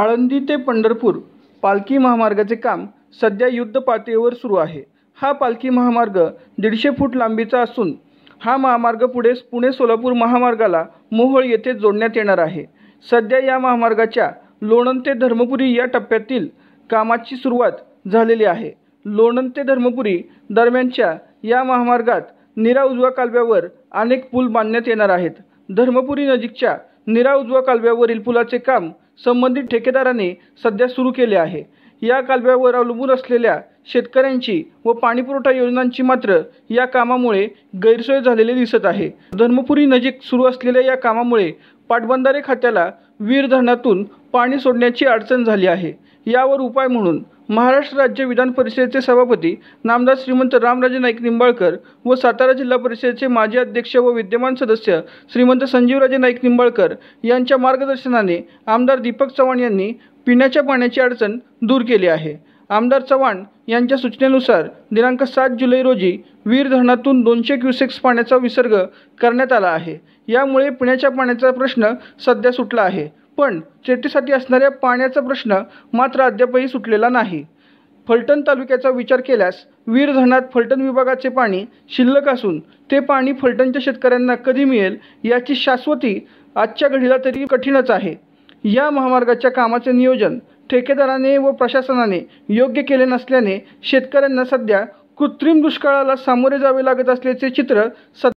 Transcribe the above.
आळंदी ते पंढरपूर पालखी महामार्गाचे काम सध्या युद्ध पातळीवर सुरू आहे हा पालखी महामार्ग दीडशे फूट लांबीचा असून हा महामार्ग पुढे पुणे सोलापूर महामार्गाला मोहोळ येथे जोडण्यात येणार आहे सध्या या महामार्गाच्या लोणंद ते धर्मपुरी या टप्प्यातील कामाची सुरुवात झालेली आहे लोणंद ते धर्मपुरी दरम्यानच्या या महामार्गात निरा उजवा कालव्यावर अनेक पूल बांधण्यात येणार आहेत धर्मपुरी नजीकच्या निरा उजवा कालव्यावरील पुलाचे काम संबंधित ठेकेदाराने सध्या सुरू केले आहे या कालव्यावर अवलंबून असलेल्या शेतकऱ्यांची व पाणीपुरवठा योजनांची मात्र या कामामुळे गैरसोय झालेली दिसत आहे धर्मपुरी नजीक सुरू असलेल्या या कामामुळे पाटबंधारे खात्याला वीर धरणातून पाणी सोडण्याची अडचण झाली आहे यावर उपाय म्हणून महाराष्ट्र राज्य विधान परिषदेचे सभापती नामदार श्रीमंत रामराजे नाईक निंबाळकर व सातारा जिल्हा परिषदेचे माजी अध्यक्ष व विद्यमान सदस्य श्रीमंत संजीवराजे नाईक निंबाळकर यांच्या मार्गदर्शनाने आमदार दीपक चव्हाण यांनी पिण्याच्या पाण्याची अडचण दूर केली आहे आमदार चव्हाण यांच्या सूचनेनुसार दिनांक सात जुलै रोजी वीर धरणातून दोनशे क्युसेक्स पाण्याचा विसर्ग करण्यात आला आहे यामुळे पिण्याच्या पाण्याचा प्रश्न सध्या सुटला आहे पण शेतीसाठी असणाऱ्या पाण्याचा प्रश्न मात्र अद्यापही सुटलेला नाही फलटण तालुक्याचा विचार केल्यास वीर धरणात फलटण विभागाचे पाणी शिल्लक असून ते पाणी फलटणच्या शेतकऱ्यांना कधी मिळेल याची शाश्वती आजच्या घडीला तरी कठीणच आहे या महामार्गाच्या कामाचे नियोजन ठेकेदाराने व प्रशासनाने योग्य केले नसल्याने शेतकऱ्यांना सध्या कृत्रिम दुष्काळाला सामोरे जावे लागत असल्याचे चित्र सध्या